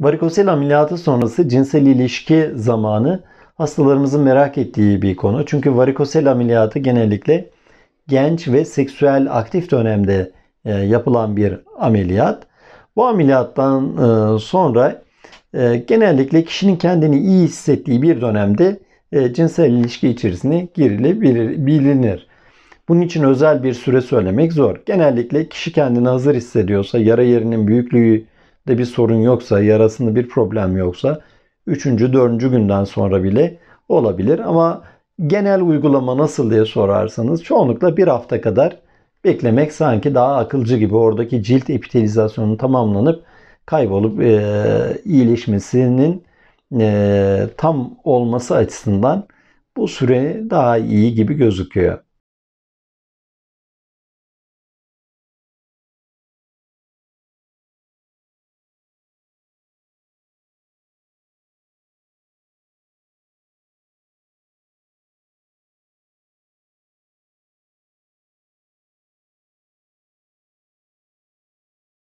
Varikosel ameliyatı sonrası cinsel ilişki zamanı hastalarımızın merak ettiği bir konu. Çünkü varikosel ameliyatı genellikle genç ve seksüel aktif dönemde e, yapılan bir ameliyat. Bu ameliyattan e, sonra e, genellikle kişinin kendini iyi hissettiği bir dönemde cinsel ilişki içerisine girilebilir, bilinir. Bunun için özel bir süre söylemek zor. Genellikle kişi kendini hazır hissediyorsa, yara yerinin büyüklüğü de bir sorun yoksa, yarasında bir problem yoksa 3. 4. günden sonra bile olabilir. Ama genel uygulama nasıl diye sorarsanız çoğunlukla bir hafta kadar beklemek sanki daha akılcı gibi. Oradaki cilt epitelizasyonu tamamlanıp kaybolup e, iyileşmesinin e, tam olması açısından bu süre daha iyi gibi gözüküyor.